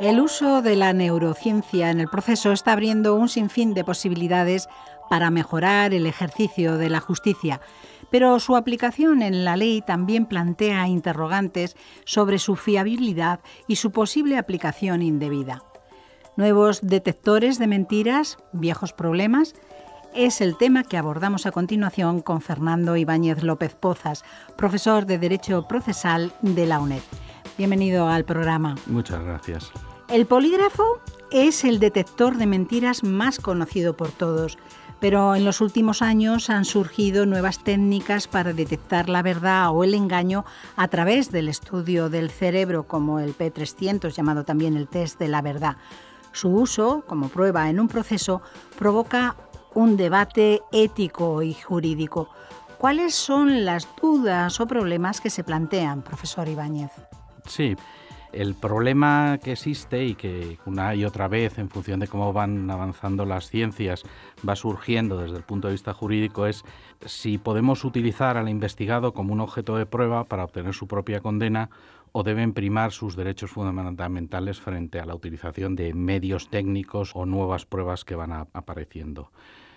El uso de la neurociencia en el proceso está abriendo un sinfín de posibilidades para mejorar el ejercicio de la justicia, pero su aplicación en la ley también plantea interrogantes sobre su fiabilidad y su posible aplicación indebida nuevos detectores de mentiras, viejos problemas, es el tema que abordamos a continuación con Fernando Ibáñez López Pozas, profesor de Derecho Procesal de la UNED. Bienvenido al programa. Muchas gracias. El polígrafo es el detector de mentiras más conocido por todos, pero en los últimos años han surgido nuevas técnicas para detectar la verdad o el engaño a través del estudio del cerebro, como el P300, llamado también el test de la verdad. Su uso como prueba en un proceso provoca un debate ético y jurídico. ¿Cuáles son las dudas o problemas que se plantean, profesor Ibáñez? Sí, el problema que existe y que una y otra vez, en función de cómo van avanzando las ciencias, va surgiendo desde el punto de vista jurídico es si podemos utilizar al investigado como un objeto de prueba para obtener su propia condena o deben primar sus derechos fundamentales frente a la utilización de medios técnicos o nuevas pruebas que van apareciendo.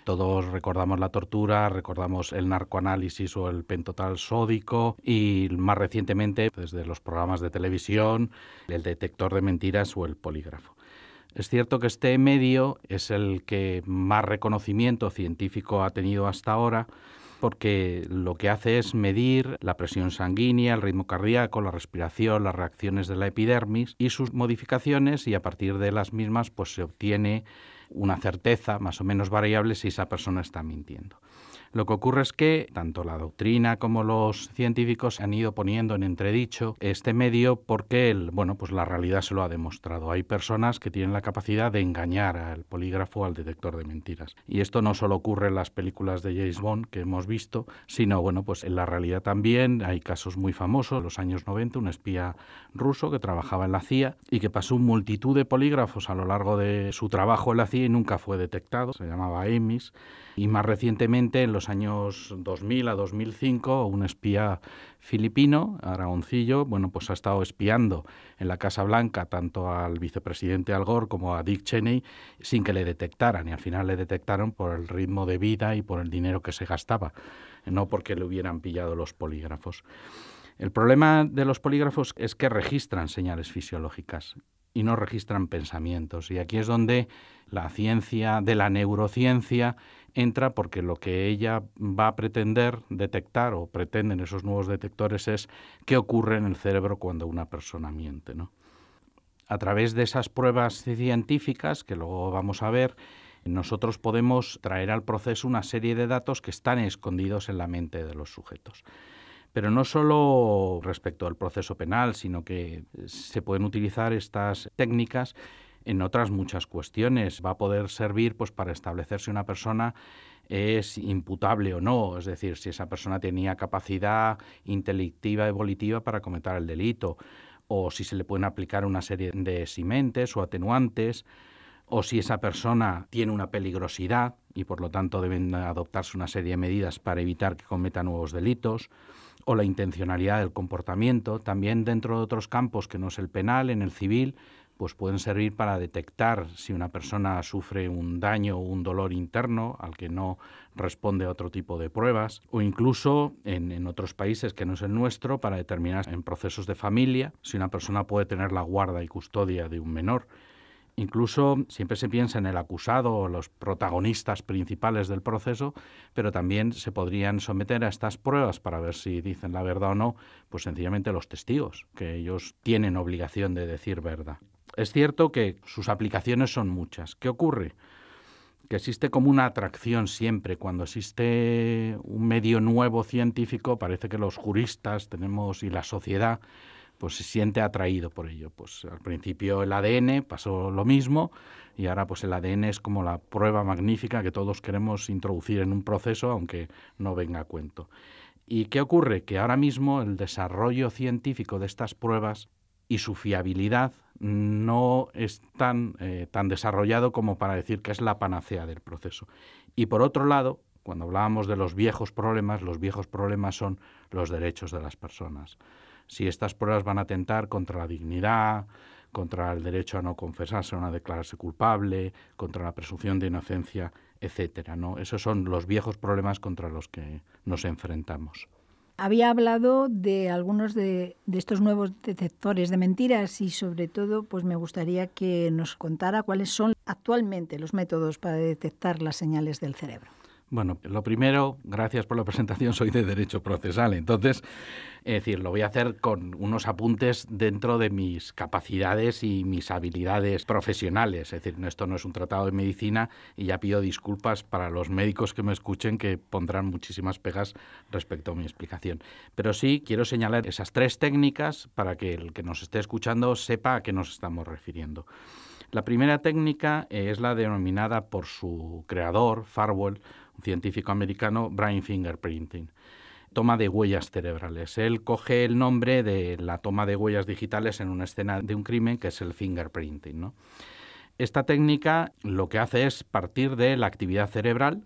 Todos recordamos la tortura, recordamos el narcoanálisis o el pentotal sódico y más recientemente desde los programas de televisión, el detector de mentiras o el polígrafo. Es cierto que este medio es el que más reconocimiento científico ha tenido hasta ahora, porque lo que hace es medir la presión sanguínea, el ritmo cardíaco, la respiración, las reacciones de la epidermis y sus modificaciones y a partir de las mismas pues se obtiene una certeza más o menos variable si esa persona está mintiendo. Lo que ocurre es que tanto la doctrina como los científicos han ido poniendo en entredicho este medio porque el, bueno, pues la realidad se lo ha demostrado. Hay personas que tienen la capacidad de engañar al polígrafo, al detector de mentiras. Y esto no solo ocurre en las películas de James Bond que hemos visto, sino bueno, pues en la realidad también hay casos muy famosos. En los años 90 un espía ruso que trabajaba en la CIA y que pasó multitud de polígrafos a lo largo de su trabajo en la CIA y nunca fue detectado. Se llamaba EMIS. Y más recientemente en los años 2000 a 2005, un espía filipino, Aragoncillo, bueno, pues ha estado espiando en la Casa Blanca tanto al vicepresidente Al Gore como a Dick Cheney sin que le detectaran y al final le detectaron por el ritmo de vida y por el dinero que se gastaba, no porque le hubieran pillado los polígrafos. El problema de los polígrafos es que registran señales fisiológicas y no registran pensamientos. Y aquí es donde la ciencia de la neurociencia entra porque lo que ella va a pretender detectar o pretenden esos nuevos detectores es qué ocurre en el cerebro cuando una persona miente. A través de esas pruebas científicas, que luego vamos a ver, nosotros podemos traer al proceso una serie de datos que están escondidos en la mente de los sujetos pero no solo respecto al proceso penal, sino que se pueden utilizar estas técnicas en otras muchas cuestiones. Va a poder servir pues, para establecer si una persona es imputable o no, es decir, si esa persona tenía capacidad intelectiva, evolutiva para cometer el delito, o si se le pueden aplicar una serie de simentes o atenuantes, o si esa persona tiene una peligrosidad y por lo tanto deben adoptarse una serie de medidas para evitar que cometa nuevos delitos, o la intencionalidad del comportamiento, también dentro de otros campos que no es el penal, en el civil, pues pueden servir para detectar si una persona sufre un daño o un dolor interno al que no responde a otro tipo de pruebas, o incluso en, en, otros países que no es el nuestro, para determinar en procesos de familia si una persona puede tener la guarda y custodia de un menor. Incluso siempre se piensa en el acusado o los protagonistas principales del proceso, pero también se podrían someter a estas pruebas para ver si dicen la verdad o no, pues sencillamente los testigos, que ellos tienen obligación de decir verdad. Es cierto que sus aplicaciones son muchas. ¿Qué ocurre? Que existe como una atracción siempre. Cuando existe un medio nuevo científico, parece que los juristas tenemos y la sociedad pues se siente atraído por ello. Pues al principio el ADN pasó lo mismo y ahora pues el ADN es como la prueba magnífica que todos queremos introducir en un proceso aunque no venga a cuento. ¿Y qué ocurre? Que ahora mismo el desarrollo científico de estas pruebas y su fiabilidad no es tan, eh, tan desarrollado como para decir que es la panacea del proceso. Y por otro lado, cuando hablábamos de los viejos problemas, los viejos problemas son los derechos de las personas. Si estas pruebas van a atentar contra la dignidad, contra el derecho a no confesarse o no a declararse culpable, contra la presunción de inocencia, etcétera, ¿no? Esos son los viejos problemas contra los que nos enfrentamos había hablado de algunos de, estos nuevos detectores de mentiras y sobre todo pues me gustaría que nos contara cuáles son actualmente los métodos para detectar las señales del cerebro. Bueno, lo primero, gracias por la presentación, soy de Derecho Procesal, entonces, es decir, lo voy a hacer con unos apuntes dentro de mis capacidades y mis habilidades profesionales, es decir, esto no es un tratado de medicina y ya pido disculpas para los médicos que me escuchen que pondrán muchísimas pegas respecto a mi explicación. Pero sí quiero señalar esas tres técnicas para que el que nos esté escuchando sepa a qué nos estamos refiriendo. La primera técnica es la denominada por su creador, Farwell, un científico americano, brain fingerprinting toma de huellas cerebrales. Él coge el nombre de la toma de huellas digitales en una escena de un crimen, que es el fingerprinting. Esta técnica lo que hace es partir de la actividad cerebral,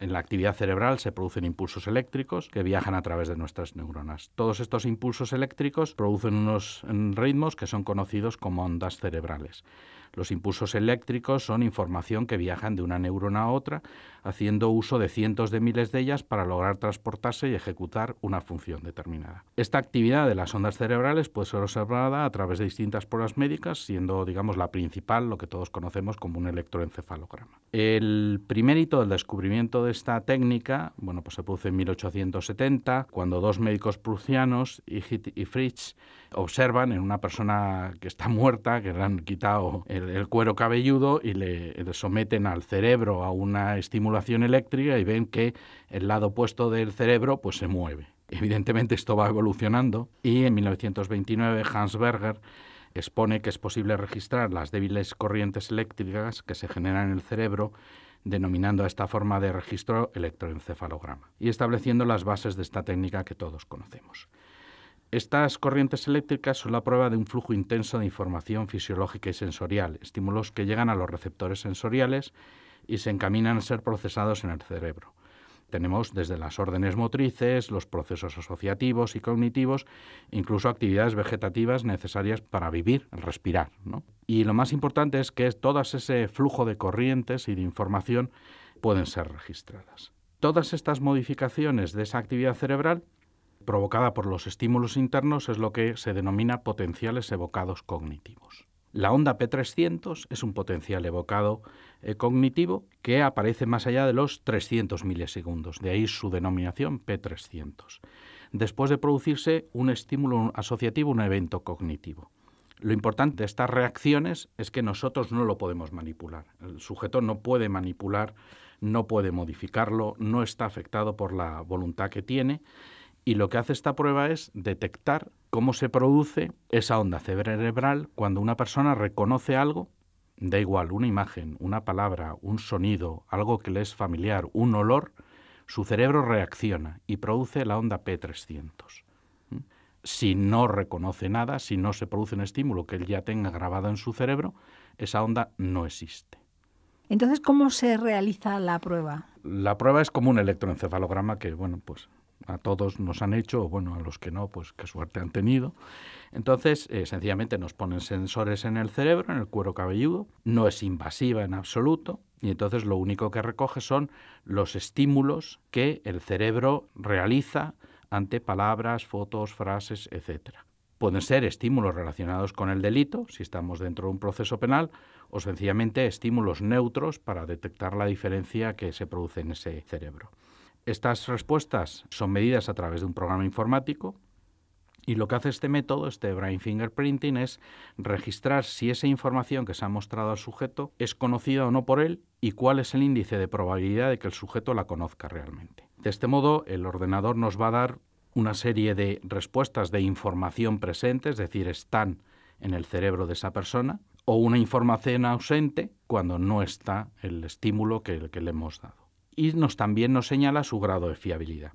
en la actividad cerebral se producen impulsos eléctricos que viajan a través de nuestras neuronas. Todos estos impulsos eléctricos producen unos mm, ritmos que son conocidos como ondas cerebrales. Los impulsos eléctricos son información que viajan de una neurona a otra, haciendo uso de cientos de miles de ellas para lograr transportarse y ejecutar una función determinada. Esta actividad de las ondas cerebrales puede ser observada a través de distintas pruebas médicas, siendo, digamos, la principal lo que todos conocemos como un electroencefalograma. El primer hito del descubrimiento de esta técnica, bueno, pues se produce en 1870, cuando dos médicos prusianos, Higit y Fritz, observan en una persona que está muerta, que le han quitado el, cuero cabelludo y le, someten al cerebro a una estimulación eléctrica y ven que el lado opuesto del cerebro pues se mueve. Evidentemente esto va evolucionando y en 1929 Hans Berger expone que es posible registrar las débiles corrientes eléctricas que se generan en el cerebro denominando a esta forma de registro electroencefalograma y estableciendo las bases de esta técnica que todos conocemos. Estas corrientes eléctricas son la prueba de un flujo intenso de información fisiológica y sensorial, estímulos que llegan a los receptores sensoriales y se encaminan a ser procesados en el cerebro. Tenemos desde las órdenes motrices, los procesos asociativos y cognitivos, incluso actividades vegetativas necesarias para vivir, respirar. Y lo más importante es que todo ese flujo de corrientes y de información pueden ser registradas. Todas estas modificaciones de esa actividad cerebral provocada por los estímulos internos es lo que se denomina potenciales evocados cognitivos. La onda P300 es un potencial evocado eh, cognitivo que aparece más allá de los 300 milisegundos, de ahí su denominación P300, después de producirse un estímulo asociativo, un evento cognitivo. Lo importante de estas reacciones es que nosotros no lo podemos manipular. El sujeto no puede manipular, no puede modificarlo, no está afectado por la voluntad que tiene y lo que hace esta prueba es detectar cómo se produce esa onda cerebral cuando una persona reconoce algo, da igual, una imagen, una palabra, un sonido, algo que le es familiar, un olor, su cerebro reacciona y produce la onda P300. Si no reconoce nada, si no se produce un estímulo que él ya tenga grabado en su cerebro, esa onda no existe. Entonces, ¿cómo se realiza la prueba? La prueba es como un electroencefalograma que, bueno, pues a todos nos han hecho, o bueno, a los que no, pues qué suerte han tenido. Entonces, eh, sencillamente nos ponen sensores en el cerebro, en el cuero cabelludo, no es invasiva en absoluto, y entonces lo único que recoge son los estímulos que el cerebro realiza ante palabras, fotos, frases, etc. Pueden ser estímulos relacionados con el delito, si estamos dentro de un proceso penal, o sencillamente estímulos neutros para detectar la diferencia que se produce en ese cerebro. Estas respuestas son medidas a través de un programa informático y lo que hace este método, este brain fingerprinting, es registrar si esa información que se ha mostrado al sujeto es conocida o no por él y cuál es el índice de probabilidad de que el sujeto la conozca realmente. De este modo, el ordenador nos va a dar una serie de respuestas de información presente, es decir, están en el cerebro de esa persona, o una información ausente cuando no está el estímulo que, que le hemos dado y nos, también nos señala su grado de fiabilidad.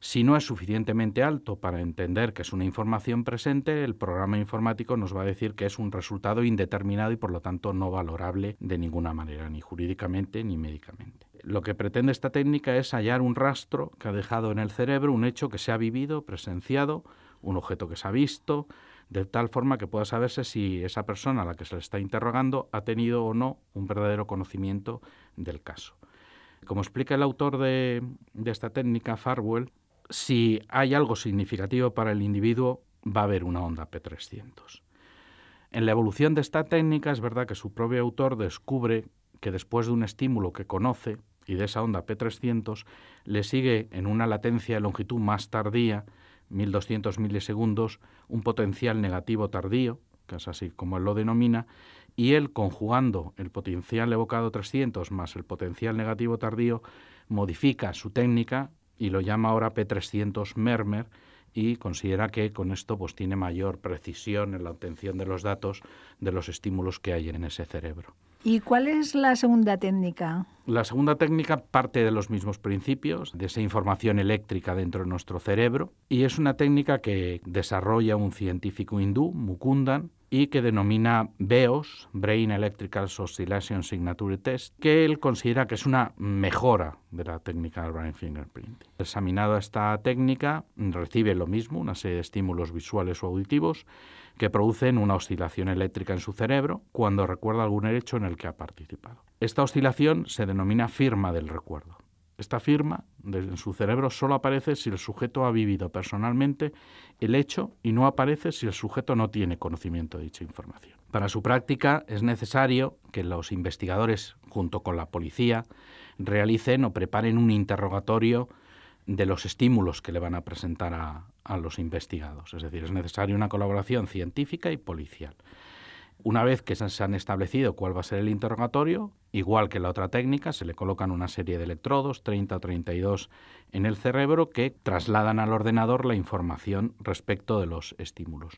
Si no es suficientemente alto para entender que es una información presente, el programa informático nos va a decir que es un resultado indeterminado y por lo tanto no valorable de ninguna manera, ni jurídicamente ni médicamente. Lo que pretende esta técnica es hallar un rastro que ha dejado en el cerebro un hecho que se ha vivido, presenciado, un objeto que se ha visto, de tal forma que pueda saberse si esa persona a la que se le está interrogando ha tenido o no un verdadero conocimiento del caso. Como explica el autor de, esta técnica, Farwell, si hay algo significativo para el individuo, va a haber una onda P300. En la evolución de esta técnica es verdad que su propio autor descubre que después de un estímulo que conoce y de esa onda P300, le sigue en una latencia de longitud más tardía, 1200 milisegundos, un potencial negativo tardío, que es así como él lo denomina, y él conjugando el potencial evocado 300 más el potencial negativo tardío, modifica su técnica y lo llama ahora P300 Mermer y considera que con esto pues, tiene mayor precisión en la obtención de los datos de los estímulos que hay en ese cerebro. ¿Y cuál es la segunda técnica? La segunda técnica parte de los mismos principios, de esa información eléctrica dentro de nuestro cerebro, y es una técnica que desarrolla un científico hindú, Mukundan, y que denomina BEOS, Brain Electrical Oscillation Signature Test, que él considera que es una mejora de la técnica del brain fingerprint. Examinado esta técnica, recibe lo mismo, una serie de estímulos visuales o auditivos que producen una oscilación eléctrica en su cerebro cuando recuerda algún hecho en el que ha participado. Esta oscilación se denomina firma del recuerdo. Esta firma en su cerebro solo aparece si el sujeto ha vivido personalmente el hecho y no aparece si el sujeto no tiene conocimiento de dicha información. Para su práctica es necesario que los investigadores, junto con la policía, realicen o preparen un interrogatorio de los estímulos que le van a presentar a, los investigados. Es decir, es necesaria una colaboración científica y policial. Una vez que se han establecido cuál va a ser el interrogatorio, igual que la otra técnica, se le colocan una serie de electrodos, 30 o 32 en el cerebro, que trasladan al ordenador la información respecto de los estímulos.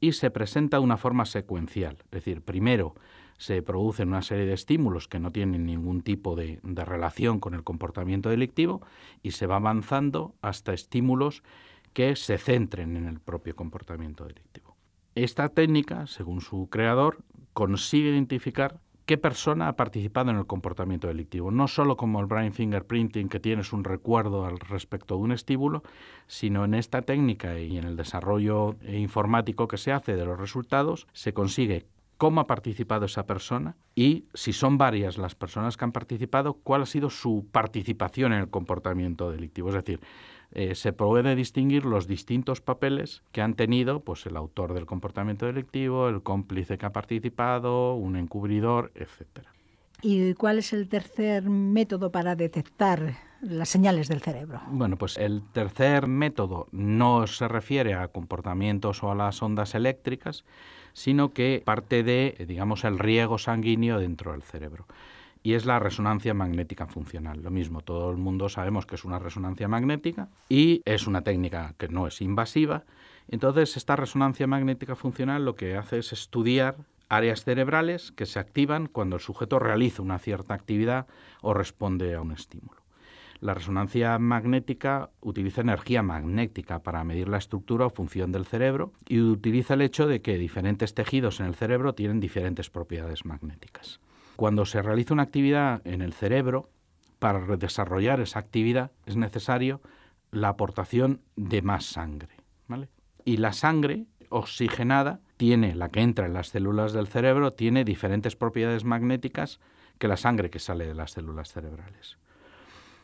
Y se presenta de una forma secuencial, es decir, primero se producen una serie de estímulos que no tienen ningún tipo de, de relación con el comportamiento delictivo y se va avanzando hasta estímulos que se centren en el propio comportamiento delictivo. Esta técnica, según su creador, consigue identificar qué persona ha participado en el comportamiento delictivo, no solo como el brain fingerprinting, que tienes un recuerdo al respecto de un estímulo, sino en esta técnica y en el desarrollo informático que se hace de los resultados, se consigue cómo ha participado esa persona y, si son varias las personas que han participado, cuál ha sido su participación en el comportamiento delictivo. Es decir, eh, se puede distinguir los distintos papeles que han tenido pues, el autor del comportamiento delictivo, el cómplice que ha participado, un encubridor, etc. ¿Y cuál es el tercer método para detectar las señales del cerebro? Bueno, pues el tercer método no se refiere a comportamientos o a las ondas eléctricas, sino que parte de, digamos, el riego sanguíneo dentro del cerebro y es la resonancia magnética funcional. Lo mismo, todo el mundo sabemos que es una resonancia magnética y es una técnica que no es invasiva. Entonces, esta resonancia magnética funcional lo que hace es estudiar áreas cerebrales que se activan cuando el sujeto realiza una cierta actividad o responde a un estímulo. La resonancia magnética utiliza energía magnética para medir la estructura o función del cerebro y utiliza el hecho de que diferentes tejidos en el cerebro tienen diferentes propiedades magnéticas. Cuando se realiza una actividad en el cerebro, para desarrollar esa actividad es necesario la aportación de más sangre. Y la sangre oxigenada tiene, la que entra en las células del cerebro, tiene diferentes propiedades magnéticas que la sangre que sale de las células cerebrales.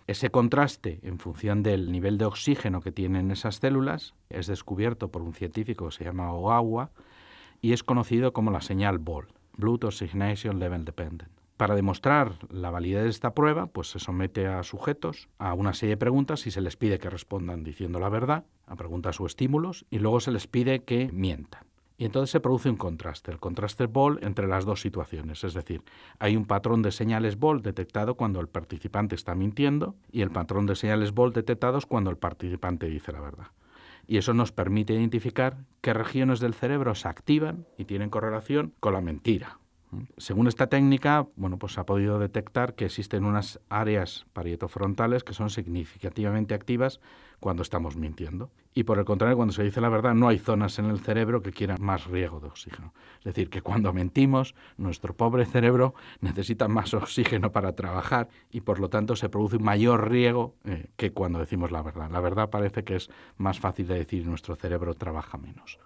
Ese contraste, en función del nivel de oxígeno que tienen esas células, es descubierto por un científico que se llama Ogawa y es conocido como la señal Bol. Bluetooth Signation Level Dependent. Para demostrar la validez de esta prueba, pues se somete a sujetos a una serie de preguntas y se les pide que respondan diciendo la verdad a preguntas o estímulos y luego se les pide que mientan. Y entonces se produce un contraste, el contraste ball entre las dos situaciones. Es decir, hay un patrón de señales ball detectado cuando el participante está mintiendo y el patrón de señales ball detectados cuando el participante dice la verdad y eso nos permite identificar qué regiones del cerebro se activan y tienen correlación con la mentira según esta técnica, bueno, pues se ha podido detectar que existen unas áreas parietofrontales que son significativamente activas cuando estamos mintiendo. Y por el contrario, cuando se dice la verdad, no hay zonas en el cerebro que quieran más riego de oxígeno. Es decir, que cuando mentimos, nuestro pobre cerebro necesita más oxígeno para trabajar y por lo tanto se produce mayor riego eh, que cuando decimos la verdad. La verdad parece que es más fácil de decir y nuestro cerebro trabaja menos.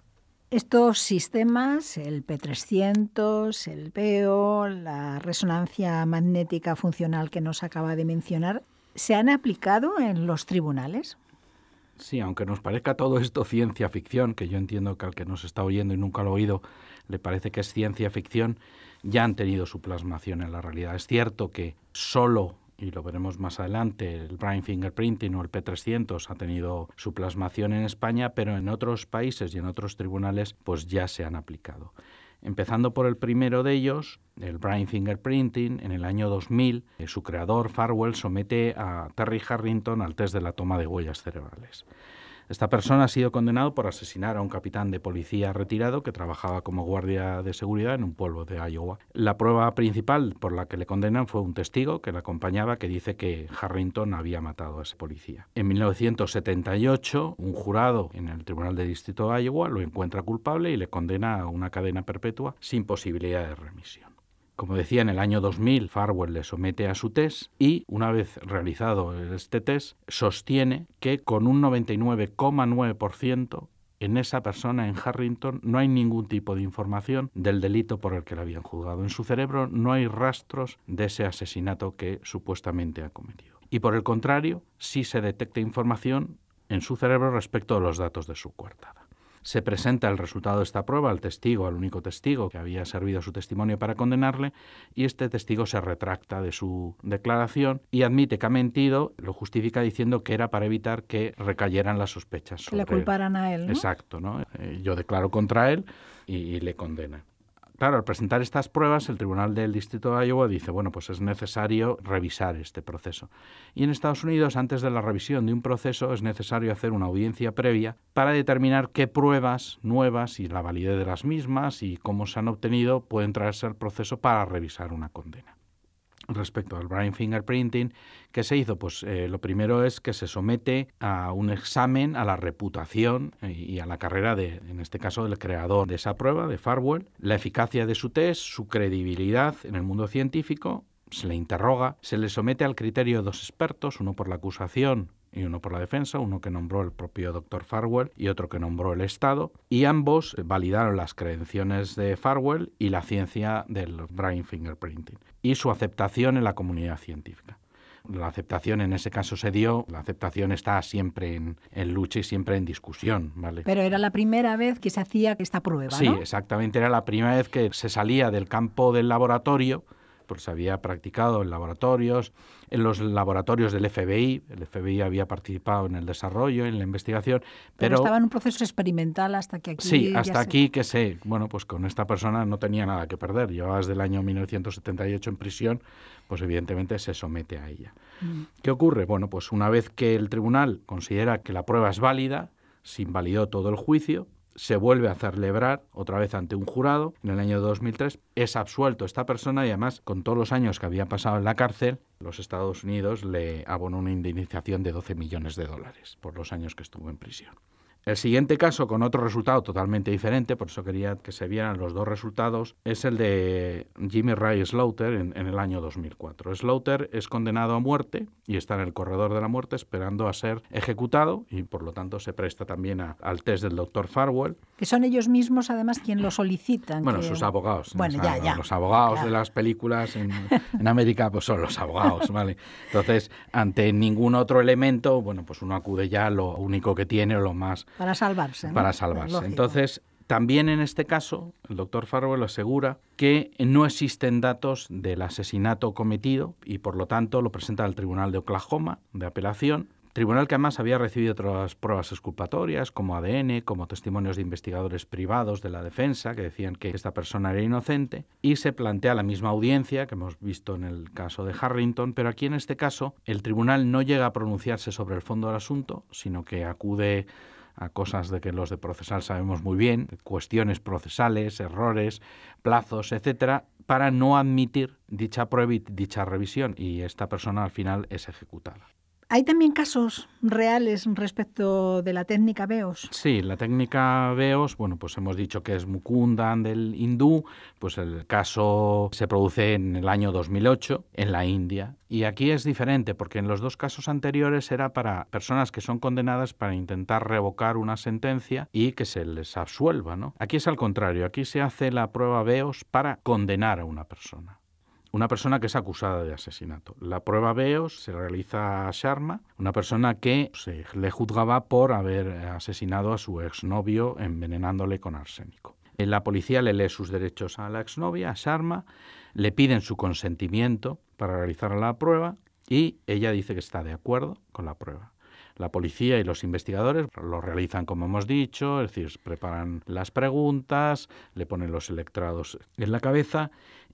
Estos sistemas, el P300, el PEO, la resonancia magnética funcional que nos acaba de mencionar, ¿se han aplicado en los tribunales? Sí, aunque nos parezca todo esto ciencia ficción, que yo entiendo que al que nos está oyendo y nunca lo ha oído le parece que es ciencia ficción, ya han tenido su plasmación en la realidad. Es cierto que solo y lo veremos más adelante, el Brain Fingerprinting o el P300 ha tenido su plasmación en España, pero en otros países y en otros tribunales pues ya se han aplicado. Empezando por el primero de ellos, el Brain Fingerprinting, en el año 2000, eh, su creador, Farwell, somete a Terry Harrington al test de la toma de huellas cerebrales. Esta persona ha sido condenado por asesinar a un capitán de policía retirado que trabajaba como guardia de seguridad en un pueblo de Iowa. La prueba principal por la que le condenan fue un testigo que le acompañaba que dice que Harrington había matado a ese policía. En 1978, un jurado en el Tribunal de Distrito de Iowa lo encuentra culpable y le condena a una cadena perpetua sin posibilidad de remisión. Como decía, en el año 2000 Farwell le somete a su test y, una vez realizado este test, sostiene que con un 99,9% en esa persona, en Harrington, no hay ningún tipo de información del delito por el que la habían juzgado. En su cerebro no hay rastros de ese asesinato que supuestamente ha cometido. Y por el contrario, sí se detecta información en su cerebro respecto a los datos de su coartada. Se presenta el resultado de esta prueba al testigo, al único testigo que había servido su testimonio para condenarle, y este testigo se retracta de su declaración y admite que ha mentido, lo justifica diciendo que era para evitar que recayeran las sospechas. le culparan a él. Exacto, ¿no? Eh, yo declaro contra él y le condena claro, al presentar estas pruebas, el Tribunal del Distrito de Iowa dice, bueno, pues es necesario revisar este proceso. Y en Estados Unidos, antes de la revisión de un proceso, es necesario hacer una audiencia previa para determinar qué pruebas nuevas y la validez de las mismas y cómo se han obtenido pueden traerse al proceso para revisar una condena respecto al brain fingerprinting, ¿qué se hizo? Pues eh, lo primero es que se somete a un examen a la reputación eh, y a la carrera de, en este caso, del creador de esa prueba, de Farwell, la eficacia de su test, su credibilidad en el mundo científico, se le interroga, se le somete al criterio de dos expertos, uno por la acusación y uno por la defensa, uno que nombró el propio doctor Farwell y otro que nombró el Estado, y ambos validaron las creencias de Farwell y la ciencia del brain fingerprinting y su aceptación en la comunidad científica. La aceptación en ese caso se dio, la aceptación está siempre en, lucha y siempre en discusión. ¿vale? Pero era la primera vez que se hacía esta prueba. Sí, exactamente, era la primera vez que se salía del campo del laboratorio pues se había practicado en laboratorios, en los laboratorios del FBI, el FBI había participado en el desarrollo, en la investigación, pero, estaba en un proceso experimental hasta que aquí Sí, hasta aquí que sé, bueno, pues con esta persona no tenía nada que perder, llevaba desde el año 1978 en prisión, pues evidentemente se somete a ella. Mm. ¿Qué ocurre? Bueno, pues una vez que el tribunal considera que la prueba es válida, se invalidó todo el juicio, se vuelve a celebrar otra vez ante un jurado en el año 2003. Es absuelto esta persona y además con todos los años que había pasado en la cárcel, los Estados Unidos le abonó una indemnización de 12 millones de dólares por los años que estuvo en prisión. El siguiente caso, con otro resultado totalmente diferente, por eso quería que se vieran los dos resultados, es el de Jimmy Ray Slaughter en, el año 2004. Slaughter es condenado a muerte y está en el corredor de la muerte esperando a ser ejecutado y por lo tanto se presta también al test del doctor Farwell. Que son ellos mismos además quien lo solicitan. Bueno, sus abogados. Bueno, ah, ya, ya. Los abogados de las películas en, América pues son los abogados, ¿vale? Entonces, ante ningún otro elemento, bueno, pues uno acude ya a lo único que tiene o lo más para salvarse. Para salvarse. Entonces, también en este caso, el doctor Farwell asegura que no existen datos del asesinato cometido y por lo tanto lo presenta al Tribunal de Oklahoma de apelación, tribunal que además había recibido otras pruebas exculpatorias como ADN, como testimonios de investigadores privados de la defensa que decían que esta persona era inocente y se plantea la misma audiencia que hemos visto en el caso de Harrington, pero aquí en este caso el tribunal no llega a pronunciarse sobre el fondo del asunto, sino que acude a cosas de que los de procesal sabemos muy bien, cuestiones procesales, errores, plazos, etcétera, para no admitir dicha prueba dicha revisión y esta persona al final es ejecutada. Hay también casos reales respecto de la técnica Beos. Sí, la técnica Beos, bueno, pues hemos dicho que es Mukundan del hindú, pues el caso se produce en el año 2008 en la India. Y aquí es diferente porque en los dos casos anteriores era para personas que son condenadas para intentar revocar una sentencia y que se les absuelva, ¿no? Aquí es al contrario, aquí se hace la prueba Beos para condenar a una persona una persona que es acusada de asesinato. La prueba veo, se realiza a Sharma, una persona que se le juzgaba por haber asesinado a su exnovio envenenándole con arsénico. Eh, la policía le lee sus derechos a la exnovia, a Sharma, le piden su consentimiento para realizar la prueba y ella dice que está de acuerdo con la prueba. La policía y los investigadores lo realizan como hemos dicho, es decir, preparan las preguntas, le ponen los electrados en la cabeza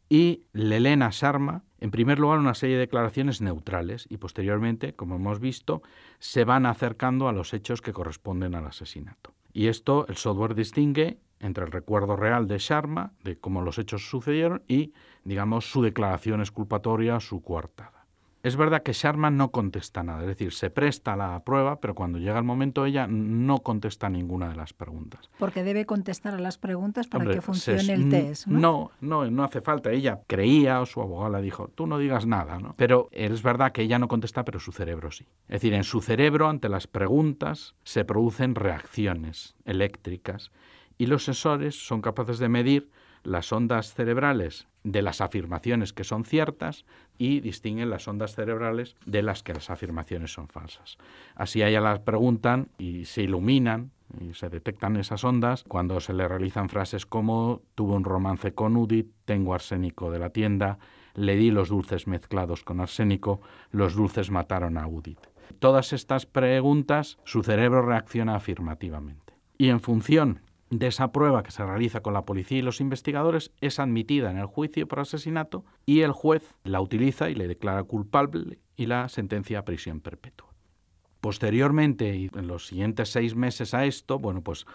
y Lelena Sharma, en primer lugar, una serie de declaraciones neutrales y posteriormente, como hemos visto, se van acercando a los hechos que corresponden al asesinato. Y esto el software distingue entre el recuerdo real de Sharma, de cómo los hechos sucedieron, y, digamos, su declaración exculpatoria, su coartada. Es verdad que Sharma no contesta nada, es decir, se presta a la prueba, pero cuando llega el momento ella no contesta ninguna de las preguntas. Porque debe contestar a las preguntas para que funcione el test. ¿no? ¿no? no, hace falta. Ella creía o su abogado le dijo, tú no digas nada, ¿no? Pero es verdad que ella no contesta, pero su cerebro sí. Es decir, en su cerebro, ante las preguntas, se producen reacciones eléctricas y los sensores son capaces de medir las ondas cerebrales de las afirmaciones que son ciertas y distinguen las ondas cerebrales de las que las afirmaciones son falsas. Así a ella las preguntan y se iluminan y se detectan esas ondas cuando se le realizan frases como tuve un romance con Udit, tengo arsénico de la tienda, le di los dulces mezclados con arsénico, los dulces mataron a Udit. Todas estas preguntas su cerebro reacciona afirmativamente. Y en función de esa prueba que se realiza con la policía y los investigadores es admitida en el juicio por asesinato y el juez la utiliza y le declara culpable y la sentencia a prisión perpetua. Posteriormente, en los siguientes seis meses a esto, bueno, pues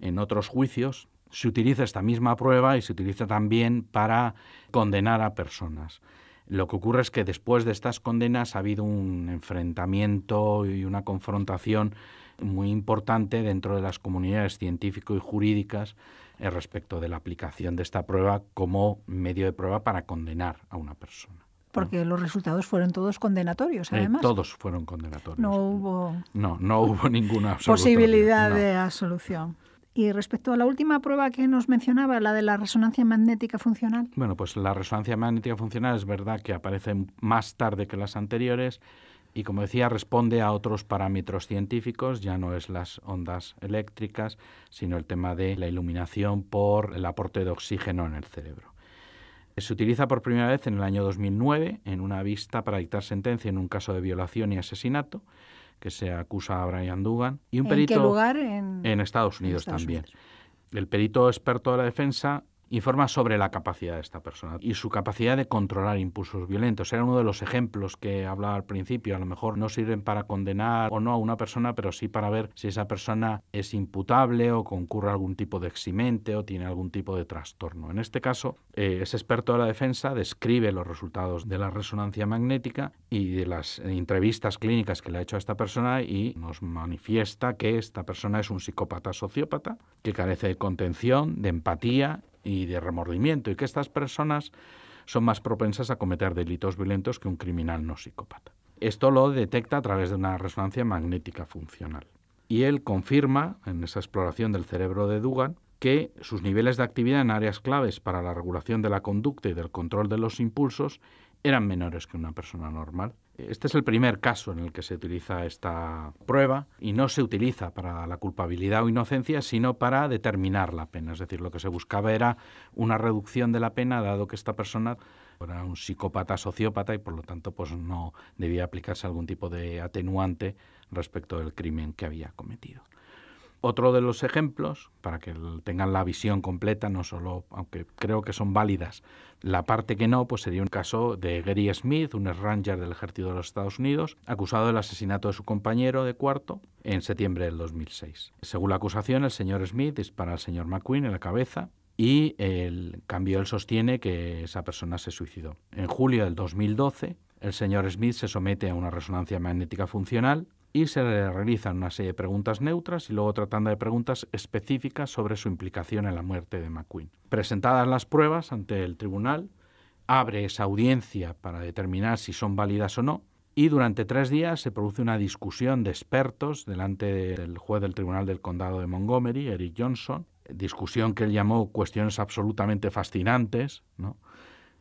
en otros juicios se utiliza esta misma prueba y se utiliza también para condenar a personas. Lo que ocurre es que después de estas condenas ha habido un enfrentamiento y una confrontación muy importante dentro de las comunidades científico y jurídicas eh, respecto de la aplicación de esta prueba como medio de prueba para condenar a una persona. Porque los resultados fueron todos condenatorios, eh, además. todos fueron condenatorios. No hubo, no, no hubo ninguna posibilidad de absolución. Y respecto a la última prueba que nos mencionaba, la de la resonancia magnética funcional. Bueno, pues la resonancia magnética funcional es verdad que aparece más tarde que las anteriores y como decía responde a otros parámetros científicos, ya no es las ondas eléctricas, sino el tema de la iluminación por el aporte de oxígeno en el cerebro. Se utiliza por primera vez en el año 2009 en una vista para dictar sentencia en un caso de violación y asesinato que se acusa a Brian Dugan y un ¿En perito qué lugar? En... Estados Unidos también. El perito experto de la defensa informa sobre la capacidad de esta persona y su capacidad de controlar impulsos violentos. Era uno de los ejemplos que hablaba al principio. A lo mejor no sirven para condenar o no a una persona, pero sí para ver si esa persona es imputable o concurre a algún tipo de eximente o tiene algún tipo de trastorno. En este caso, es eh, ese experto de la defensa describe los resultados de la resonancia magnética y de las entrevistas clínicas que le ha hecho a esta persona y nos manifiesta que esta persona es un psicópata sociópata que carece de contención, de empatía y de remordimiento y que estas personas son más propensas a cometer delitos violentos que un criminal no psicópata. Esto lo detecta a través de una resonancia magnética funcional. Y él confirma, en esa exploración del cerebro de Dugan, que sus niveles de actividad en áreas claves para la regulación de la conducta y del control de los impulsos eran menores que una persona normal. Este es el primer caso en el que se utiliza esta prueba y no se utiliza para la culpabilidad o inocencia, sino para determinar la pena. Es decir, lo que se buscaba era una reducción de la pena, dado que esta persona era un psicópata sociópata y por lo tanto pues no debía aplicarse algún tipo de atenuante respecto del crimen que había cometido. Otro de los ejemplos, para que tengan la visión completa, no solo, aunque creo que son válidas, la parte que no, pues sería un caso de Gary Smith, un ranger del ejército de los Estados Unidos, acusado del asesinato de su compañero de cuarto en septiembre del 2006. Según la acusación, el señor Smith dispara al señor McQueen en la cabeza y el cambio él sostiene que esa persona se suicidó. En julio del 2012, el señor Smith se somete a una resonancia magnética funcional y se realizan una serie de preguntas neutras y luego tratando de preguntas específicas sobre su implicación en la muerte de McQueen. Presentadas las pruebas ante el tribunal, abre esa audiencia para determinar si son válidas o no y durante tres días se produce una discusión de expertos delante del juez del Tribunal del Condado de Montgomery, Eric Johnson, discusión que él llamó cuestiones absolutamente fascinantes, ¿no?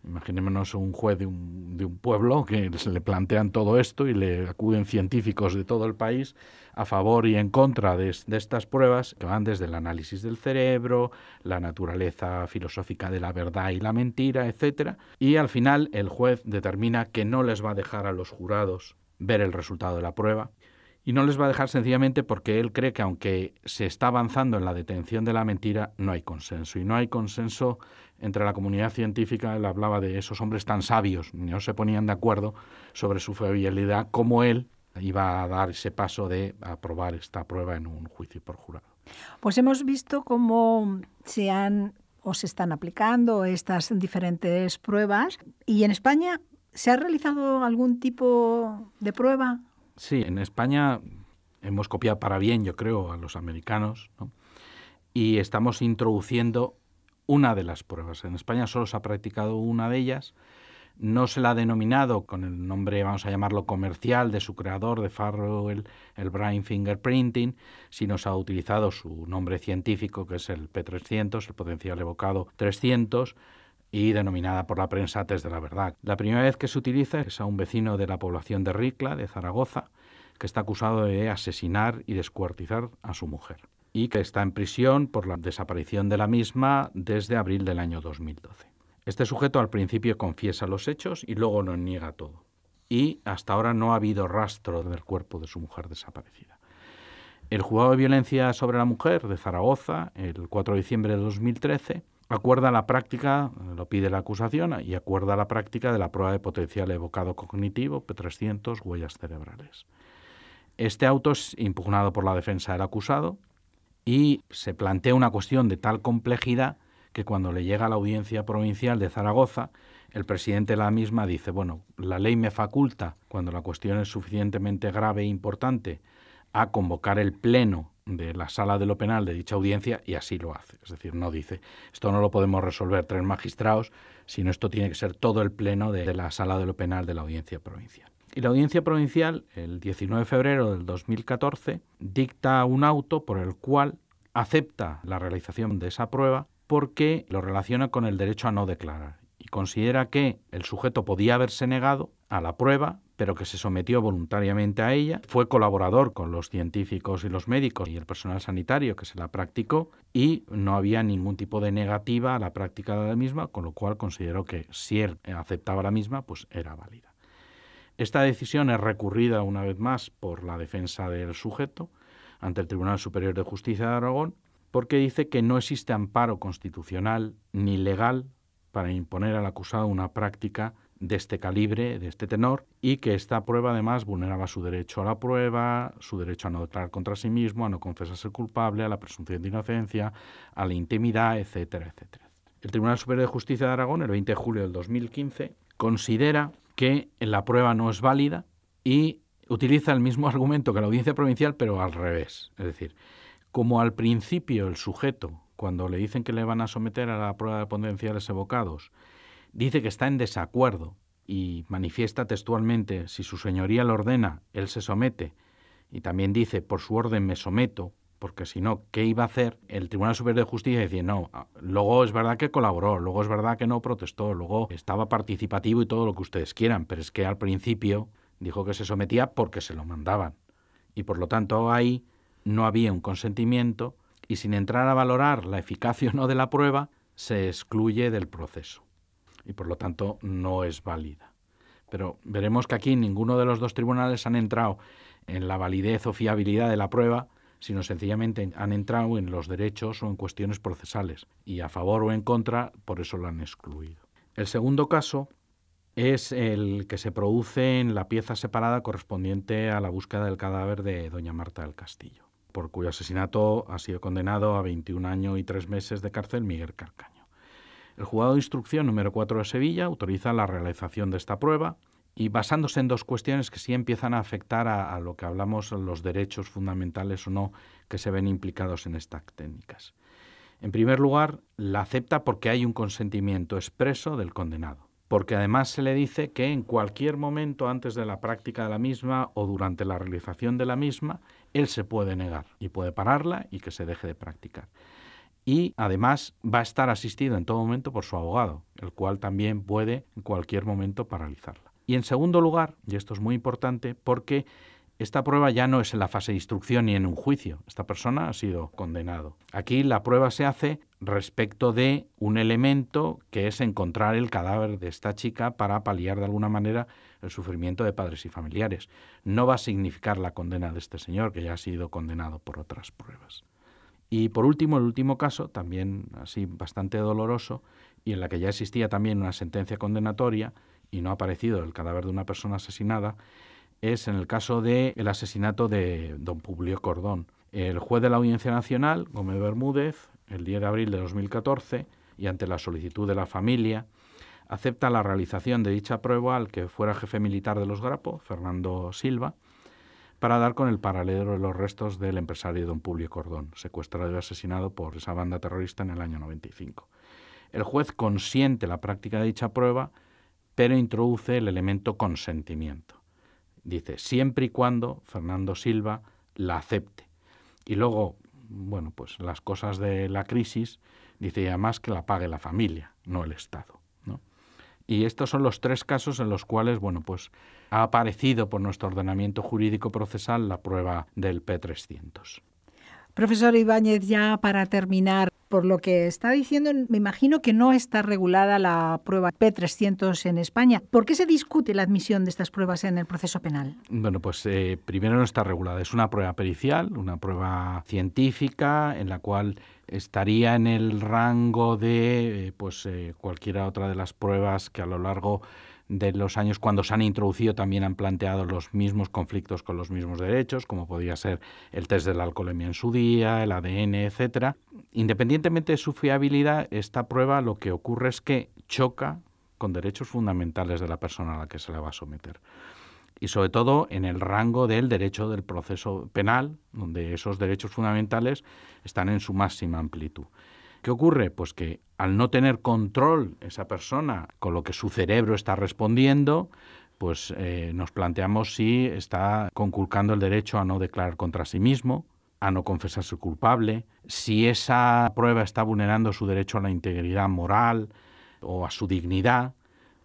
Imaginémonos un juez de un, pueblo que se le plantean todo esto y le acuden científicos de todo el país a favor y en contra de, de estas pruebas que van desde el análisis del cerebro, la naturaleza filosófica de la verdad y la mentira, etc. Y al final el juez determina que no les va a dejar a los jurados ver el resultado de la prueba, y no les va a dejar sencillamente porque él cree que aunque se está avanzando en la detención de la mentira, no hay consenso. Y no hay consenso entre la comunidad científica, él hablaba de esos hombres tan sabios, no se ponían de acuerdo sobre su fiabilidad, como él iba a dar ese paso de aprobar esta prueba en un juicio por jurado. Pues hemos visto cómo se han o se están aplicando estas diferentes pruebas y en España ¿Se ha realizado algún tipo de prueba Sí, en España hemos copiado para bien, yo creo, a los americanos, y estamos introduciendo una de las pruebas. En España solo se ha practicado una de ellas. No se la ha denominado con el nombre, vamos a llamarlo comercial, de su creador, de Farrell, el Brain Fingerprinting, sino se ha utilizado su nombre científico, que es el P300, el potencial evocado 300, y denominada por la prensa Test de la Verdad. La primera vez que se utiliza es a un vecino de la población de Ricla, de Zaragoza, que está acusado de asesinar y descuartizar a su mujer y que está en prisión por la desaparición de la misma desde abril del año 2012. Este sujeto al principio confiesa los hechos y luego lo niega todo. Y hasta ahora no ha habido rastro del cuerpo de su mujer desaparecida. El juzgado de violencia sobre la mujer de Zaragoza, el 4 de diciembre de 2013, acuerda la práctica, lo pide la acusación, y acuerda la práctica de la prueba de potencial evocado cognitivo, P300, huellas cerebrales. Este auto es impugnado por la defensa del acusado y se plantea una cuestión de tal complejidad que cuando le llega a la audiencia provincial de Zaragoza, el presidente de la misma dice, bueno, la ley me faculta, cuando la cuestión es suficientemente grave e importante, a convocar el pleno de la sala de lo penal de dicha audiencia y así lo hace. Es decir, no dice, esto no lo podemos resolver tres magistrados, sino esto tiene que ser todo el pleno de, de la sala de lo penal de la audiencia provincial. Y la audiencia provincial, el 19 de febrero del 2014, dicta un auto por el cual acepta la realización de esa prueba porque lo relaciona con el derecho a no declarar y considera que el sujeto podía haberse negado a la prueba, pero que se sometió voluntariamente a ella, fue colaborador con los científicos y los médicos y el personal sanitario que se la practicó y no había ningún tipo de negativa a la práctica de la misma, con lo cual consideró que si él aceptaba la misma, pues era válida. Esta decisión es recurrida una vez más por la defensa del sujeto ante el Tribunal Superior de Justicia de Aragón, porque dice que no existe amparo constitucional ni legal para imponer al acusado una práctica de este calibre, de este tenor, y que esta prueba además vulneraba su derecho a la prueba, su derecho a no declarar contra sí mismo, a no confesarse culpable, a la presunción de inocencia, a la intimidad, etcétera, etcétera. El Tribunal Superior de Justicia de Aragón, el 20 de julio del 2015, considera que la prueba no es válida y utiliza el mismo argumento que la audiencia provincial, pero al revés. Es decir, como al principio el sujeto, cuando le dicen que le van a someter a la prueba de potenciales evocados, dice que está en desacuerdo y manifiesta textualmente, si su señoría lo ordena, él se somete, y también dice, por su orden me someto, porque si no, ¿qué iba a hacer? El Tribunal Superior de Justicia dice, no, ah, luego es verdad que colaboró, luego es verdad que no protestó, luego estaba participativo y todo lo que ustedes quieran, pero es que al principio dijo que se sometía porque se lo mandaban. Y por lo tanto ahí no había un consentimiento y sin entrar a valorar la eficacia o no de la prueba, se excluye del proceso y por lo tanto no es válida. Pero veremos que aquí ninguno de los dos tribunales han entrado en la validez o fiabilidad de la prueba, sino sencillamente han entrado en los derechos o en cuestiones procesales, y a favor o en contra, por eso lo han excluido. El segundo caso es el que se produce en la pieza separada correspondiente a la búsqueda del cadáver de doña Marta del Castillo, por cuyo asesinato ha sido condenado a 21 años y 3 meses de cárcel Miguel carca el juzgado de instrucción número 4 de Sevilla autoriza la realización de esta prueba y basándose en dos cuestiones que sí empiezan a afectar a, a lo que hablamos los derechos fundamentales o no que se ven implicados en estas técnicas. En primer lugar, la acepta porque hay un consentimiento expreso del condenado, porque además se le dice que en cualquier momento antes de la práctica de la misma o durante la realización de la misma, él se puede negar y puede pararla y que se deje de practicar y además va a estar asistido en todo momento por su abogado, el cual también puede en cualquier momento paralizarla. Y en segundo lugar, y esto es muy importante, porque esta prueba ya no es en la fase de instrucción ni en un juicio. Esta persona ha sido condenado. Aquí la prueba se hace respecto de un elemento que es encontrar el cadáver de esta chica para paliar de alguna manera el sufrimiento de padres y familiares. No va a significar la condena de este señor que ya ha sido condenado por otras pruebas. Y por último, el último caso, también así bastante doloroso, y en la que ya existía también una sentencia condenatoria y no ha aparecido el cadáver de una persona asesinada, es en el caso del el asesinato de don Publio Cordón. El juez de la Audiencia Nacional, Gómez Bermúdez, el 10 de abril de 2014, y ante la solicitud de la familia, acepta la realización de dicha prueba al que fuera jefe militar de los Grapo, Fernando Silva, para dar con el paralelo de los restos del empresario don Publio Cordón, secuestrado y asesinado por esa banda terrorista en el año 95. El juez consiente la práctica de dicha prueba, pero introduce el elemento consentimiento. Dice, siempre y cuando Fernando Silva la acepte. Y luego, bueno, pues las cosas de la crisis, dice, y además que la pague la familia, no el Estado. Y estos son los tres casos en los cuales, bueno, pues ha aparecido por nuestro ordenamiento jurídico procesal la prueba del P300. Profesor Ibáñez, ya para terminar, por lo que está diciendo, me imagino que no está regulada la prueba P300 en España. ¿Por qué se discute la admisión de estas pruebas en el proceso penal? Bueno, pues eh, primero no está regulada. Es una prueba pericial, una prueba científica en la cual estaría en el rango de eh, pues eh, cualquiera otra de las pruebas que a lo largo de los años cuando se han introducido también han planteado los mismos conflictos con los mismos derechos, como podría ser el test de la alcoholemia en su día, el ADN, etcétera. Independientemente de su fiabilidad, esta prueba lo que ocurre es que choca con derechos fundamentales de la persona a la que se la va a someter y sobre todo en el rango del derecho del proceso penal, donde esos derechos fundamentales están en su máxima amplitud. ¿Qué ocurre? Pues que al no tener control esa persona con lo que su cerebro está respondiendo, pues eh, nos planteamos si está conculcando el derecho a no declarar contra sí mismo, a no confesarse culpable, si esa prueba está vulnerando su derecho a la integridad moral o a su dignidad,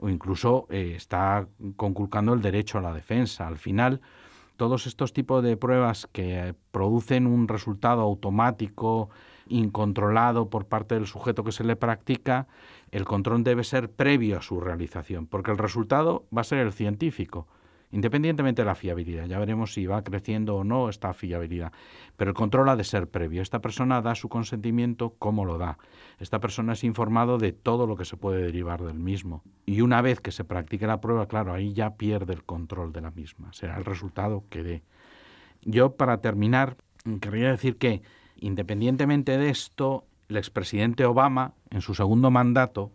o incluso eh, está conculcando el derecho a la defensa. Al final, todos estos tipos de pruebas que producen un resultado automático, incontrolado por parte del sujeto que se le practica, el control debe ser previo a su realización, porque el resultado va a ser el científico independientemente de la fiabilidad. Ya veremos si va creciendo o no esta fiabilidad. Pero el control ha de ser previo. Esta persona da su consentimiento, como lo da? Esta persona es informado de todo lo que se puede derivar del mismo. Y una vez que se practique la prueba, claro, ahí ya pierde el control de la misma. Será el resultado que dé. Yo, para terminar, querría decir que, independientemente de esto, el expresidente Obama, en su segundo mandato,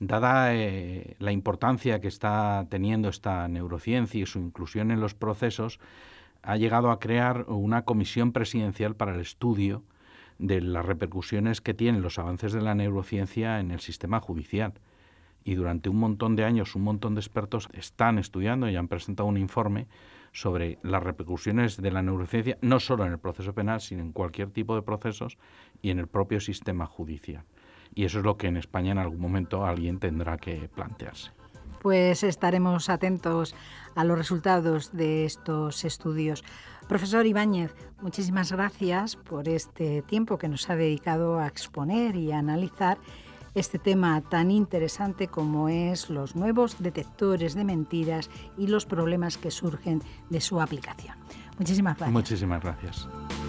dada eh, la importancia que está teniendo esta neurociencia y su inclusión en los procesos, ha llegado a crear una comisión presidencial para el estudio de las repercusiones que tienen los avances de la neurociencia en el sistema judicial. Y durante un montón de años un montón de expertos están estudiando y han presentado un informe sobre las repercusiones de la neurociencia, no solo en el proceso penal, sino en cualquier tipo de procesos y en el propio sistema judicial y eso es lo que en España en algún momento alguien tendrá que plantearse. Pues estaremos atentos a los resultados de estos estudios. Profesor Ibáñez, muchísimas gracias por este tiempo que nos ha dedicado a exponer y analizar este tema tan interesante como es los nuevos detectores de mentiras y los problemas que surgen de su aplicación. Muchísimas gracias. Muchísimas gracias.